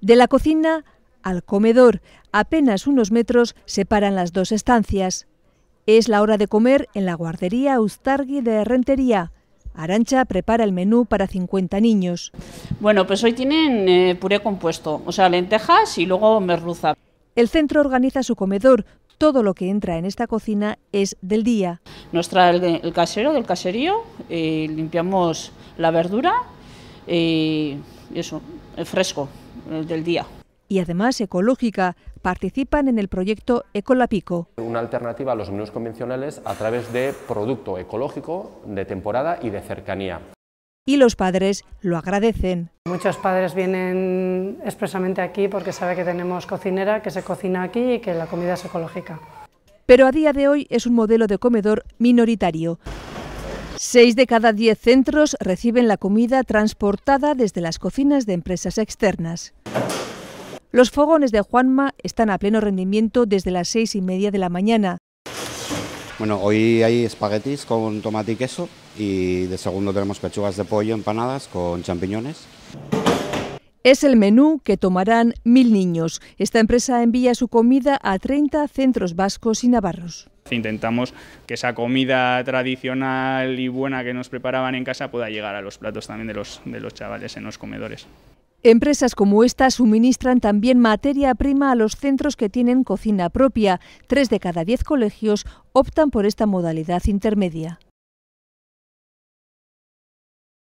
De la cocina al comedor, apenas unos metros separan las dos estancias. Es la hora de comer en la guardería Ustargui de Rentería. Arancha prepara el menú para 50 niños. Bueno, pues hoy tienen eh, puré compuesto, o sea, lentejas y luego merluza. El centro organiza su comedor. Todo lo que entra en esta cocina es del día. Nos trae el, casero del caserío, eh, limpiamos la verdura, eh, eso, el fresco del día. Y además ecológica, participan en el proyecto Ecolapico. Una alternativa a los menús convencionales a través de producto ecológico, de temporada y de cercanía. Y los padres lo agradecen. Muchos padres vienen expresamente aquí porque sabe que tenemos cocinera, que se cocina aquí y que la comida es ecológica. Pero a día de hoy es un modelo de comedor minoritario. Seis de cada diez centros reciben la comida transportada desde las cocinas de empresas externas. Los fogones de Juanma están a pleno rendimiento desde las seis y media de la mañana. Bueno, hoy hay espaguetis con tomate y queso y de segundo tenemos pechugas de pollo empanadas con champiñones. Es el menú que tomarán mil niños. Esta empresa envía su comida a 30 centros vascos y navarros. Intentamos que esa comida tradicional y buena que nos preparaban en casa pueda llegar a los platos también de los, chavales en los comedores. Empresas como esta suministran también materia prima a los centros que tienen cocina propia. Tres de cada diez colegios optan por esta modalidad intermedia.